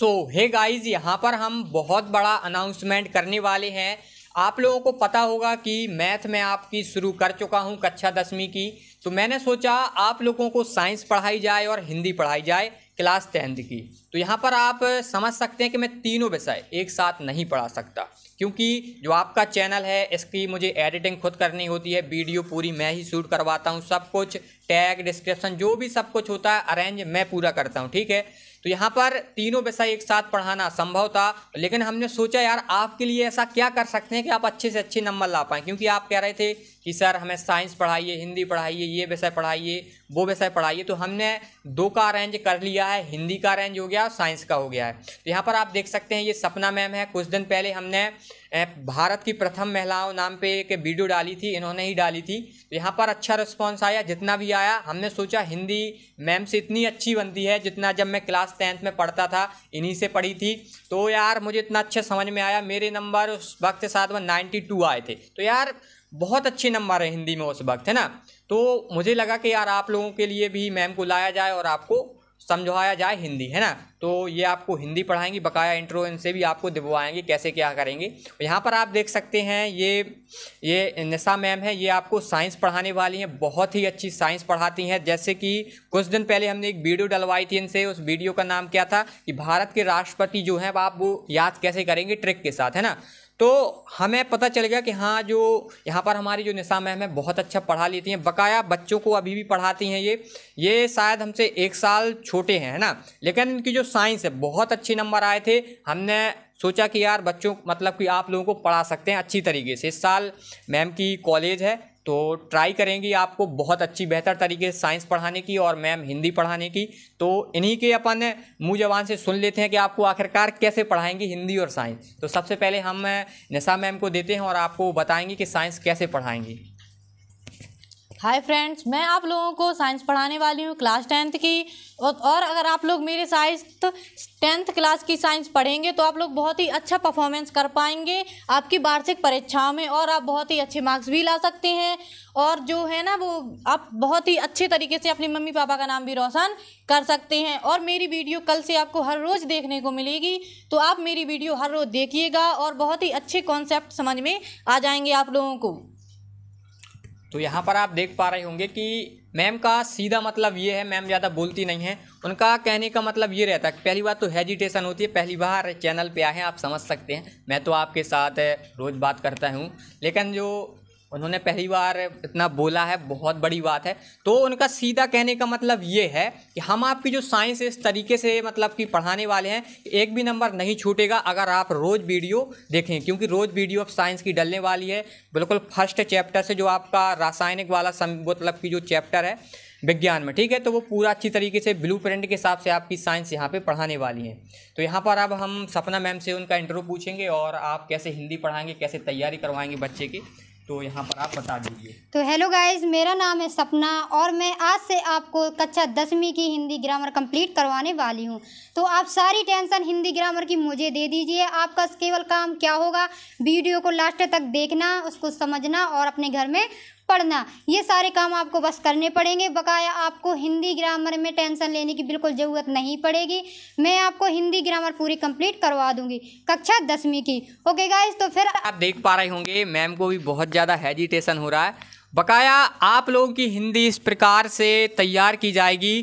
सो hey guys यहाँ पर हम बहुत बड़ा अनाउंसमेंट करने वाले हैं आप लोगों को पता होगा कि मैथ में आपकी शुरू कर चुका हूँ कक्षा दसवीं की तो मैंने सोचा आप लोगों को साइंस पढ़ाई जाए और हिंदी पढ़ाई जाए क्लास टेंथ की तो यहाँ पर आप समझ सकते हैं कि मैं तीनों विषय एक साथ नहीं पढ़ा सकता क्योंकि जो आपका चैनल है इसकी मुझे एडिटिंग खुद करनी होती है वीडियो पूरी मैं ही शूट करवाता हूँ सब कुछ टैग डिस्क्रिप्शन जो भी सब कुछ होता है अरेंज मैं पूरा करता हूँ ठीक है तो यहाँ पर तीनों विषय एक साथ पढ़ाना संभव था लेकिन हमने सोचा यार आपके लिए ऐसा क्या कर सकते हैं कि आप अच्छे से अच्छे नंबर ला पाएँ क्योंकि आप कह रहे थे कि सर हमें साइंस पढ़ाइए हिंदी पढ़ाइए ये विषय पढ़ाइए वो विषय पढ़ाइए तो हमने दो का अरेंज कर लिया है हिंदी का अरेंज हो गया और साइंस का हो गया है तो यहाँ पर आप देख सकते हैं ये सपना मैम है कुछ दिन पहले हमने भारत की प्रथम महिलाओं नाम पे एक वीडियो डाली थी इन्होंने ही डाली थी तो यहाँ पर अच्छा रिस्पॉन्स आया जितना भी आया हमने सोचा हिंदी मैम से इतनी अच्छी बनती है जितना जब मैं क्लास टेंथ में पढ़ता था इन्हीं से पढ़ी थी तो यार मुझे इतना अच्छा समझ में आया मेरे नंबर उस वक्त साथ में नाइन्टी टू आए थे तो यार बहुत अच्छे नंबर है हिंदी में उस वक्त है ना तो मुझे लगा कि यार आप लोगों के लिए भी मैम को लाया जाए और आपको समझाया जाए हिंदी है ना तो ये आपको हिंदी पढ़ाएंगी बकाया इंट्रो इनसे भी आपको दिवाएंगे कैसे क्या करेंगे यहाँ पर आप देख सकते हैं ये ये निशा मैम है ये आपको साइंस पढ़ाने वाली हैं बहुत ही अच्छी साइंस पढ़ाती हैं जैसे कि कुछ दिन पहले हमने एक वीडियो डलवाई थी इनसे उस वीडियो का नाम क्या था कि भारत के राष्ट्रपति जो हैं आप वो याद कैसे करेंगे ट्रिक के साथ है ना तो हमें पता चल गया कि हाँ जो यहाँ पर हमारी जो निशा मैम है बहुत अच्छा पढ़ा लेती हैं बकाया बच्चों को अभी भी पढ़ाती हैं ये ये शायद हमसे एक साल छोटे हैं है ना लेकिन इनकी जो साइंस है बहुत अच्छे नंबर आए थे हमने सोचा कि यार बच्चों मतलब कि आप लोगों को पढ़ा सकते हैं अच्छी तरीके से इस साल मैम की कॉलेज है तो ट्राई करेंगी आपको बहुत अच्छी बेहतर तरीके से साइंस पढ़ाने की और मैम हिंदी पढ़ाने की तो इन्हीं के अपन मुँह जबान से सुन लेते हैं कि आपको आखिरकार कैसे पढ़ाएंगी हिंदी और साइंस तो सबसे पहले हम निशा मैम को देते हैं और आपको बताएंगे कि साइंस कैसे पढ़ाएंगी हाय फ्रेंड्स मैं आप लोगों को साइंस पढ़ाने वाली हूँ क्लास टेंथ की और, और अगर आप लोग मेरे साइंस टेंथ क्लास की साइंस पढ़ेंगे तो आप लोग बहुत ही अच्छा परफॉर्मेंस कर पाएंगे आपकी वार्षिक परीक्षाओं में और आप बहुत ही अच्छे मार्क्स भी ला सकते हैं और जो है ना वो आप बहुत ही अच्छे तरीके से अपने मम्मी पापा का नाम भी रोशन कर सकते हैं और मेरी वीडियो कल से आपको हर रोज़ देखने को मिलेगी तो आप मेरी वीडियो हर रोज़ देखिएगा और बहुत ही अच्छे कॉन्सेप्ट समझ में आ जाएंगे आप लोगों को तो यहाँ पर आप देख पा रहे होंगे कि मैम का सीधा मतलब ये है मैम ज़्यादा बोलती नहीं है उनका कहने का मतलब ये रहता है पहली बात तो हेजिटेशन होती है पहली बार चैनल पे आए हैं आप समझ सकते हैं मैं तो आपके साथ रोज़ बात करता हूँ लेकिन जो उन्होंने पहली बार इतना बोला है बहुत बड़ी बात है तो उनका सीधा कहने का मतलब ये है कि हम आपकी जो साइंस इस तरीके से मतलब कि पढ़ाने वाले हैं एक भी नंबर नहीं छूटेगा अगर आप रोज़ वीडियो देखें क्योंकि रोज़ वीडियो अब साइंस की डलने वाली है बिल्कुल फर्स्ट चैप्टर से जो आपका रासायनिक वाला मतलब की जो चैप्टर है विज्ञान में ठीक है तो वो पूरा अच्छी तरीके से ब्लू प्रिंट के हिसाब से आपकी साइंस यहाँ पे पढ़ाने वाली है तो यहाँ पर अब हम सपना मैम से उनका इंटरव्यू पूछेंगे और आप कैसे हिंदी पढ़ाएंगे कैसे तैयारी करवाएंगे बच्चे की तो यहाँ पर आप बता दीजिए तो हेलो गाइस मेरा नाम है सपना और मैं आज से आपको कक्षा दसवीं की हिंदी ग्रामर कंप्लीट करवाने वाली हूँ तो आप सारी टेंशन हिंदी ग्रामर की मुझे दे दीजिए आपका केवल काम क्या होगा वीडियो को लास्ट तक देखना उसको समझना और अपने घर में पढ़ना ये सारे काम आपको बस करने पड़ेंगे बकाया आपको हिंदी ग्रामर में टेंशन लेने की बिल्कुल ज़रूरत नहीं पड़ेगी मैं आपको हिंदी ग्रामर पूरी कंप्लीट करवा दूंगी कक्षा दसवीं की ओके गाइस तो फिर आप देख पा रहे होंगे मैम को भी बहुत ज़्यादा हेजिटेशन हो रहा है बकाया आप लोगों की हिंदी इस प्रकार से तैयार की जाएगी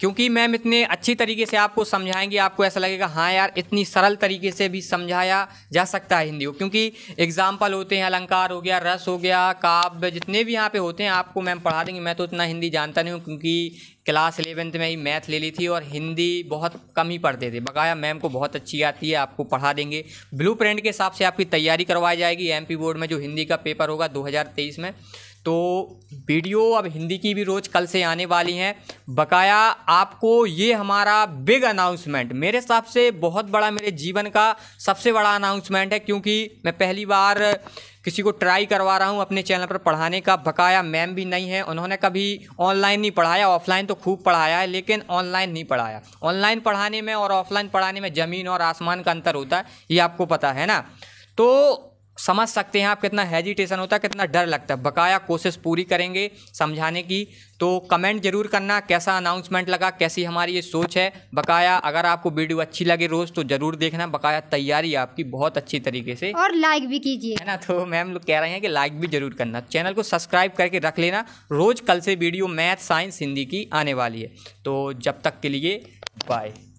क्योंकि मैम इतने अच्छी तरीके से आपको समझाएंगे आपको ऐसा लगेगा हाँ यार इतनी सरल तरीके से भी समझाया जा सकता है हिंदी को क्योंकि एग्जाम्पल होते हैं अलंकार हो गया रस हो गया काव्य जितने भी यहाँ पे होते हैं आपको मैम पढ़ा देंगे मैं तो इतना हिंदी जानता नहीं हूँ क्योंकि क्लास एलेवेंथ में ही मैथ ले ली थी और हिंदी बहुत कम ही पढ़ते थे बकाया मैम को बहुत अच्छी आती है आपको पढ़ा देंगे ब्लू प्रिंट के हिसाब से आपकी तैयारी करवाई जाएगी एम बोर्ड में जो हिंदी का पेपर होगा दो में तो वीडियो अब हिंदी की भी रोज़ कल से आने वाली हैं बकाया आपको ये हमारा बिग अनाउंसमेंट मेरे हिसाब से बहुत बड़ा मेरे जीवन का सबसे बड़ा अनाउंसमेंट है क्योंकि मैं पहली बार किसी को ट्राई करवा रहा हूँ अपने चैनल पर पढ़ाने का बकाया मैम भी नहीं है उन्होंने कभी ऑनलाइन नहीं पढ़ाया ऑफलाइन तो खूब पढ़ाया है लेकिन ऑनलाइन नहीं पढ़ाया ऑनलाइन पढ़ाने में और ऑफलाइन पढ़ाने में ज़मीन और आसमान का अंतर होता है ये आपको पता है ना तो समझ सकते हैं आप कितना हेजिटेशन होता है कितना डर लगता है बकाया कोशिश पूरी करेंगे समझाने की तो कमेंट जरूर करना कैसा अनाउंसमेंट लगा कैसी हमारी ये सोच है बकाया अगर आपको वीडियो अच्छी लगे रोज़ तो ज़रूर देखना बकाया तैयारी आपकी बहुत अच्छी तरीके से और लाइक भी कीजिए है ना तो मैम लोग कह रहे हैं कि लाइक भी जरूर करना चैनल को सब्सक्राइब करके रख लेना रोज़ कल से वीडियो मैथ साइंस हिंदी की आने वाली है तो जब तक के लिए बाय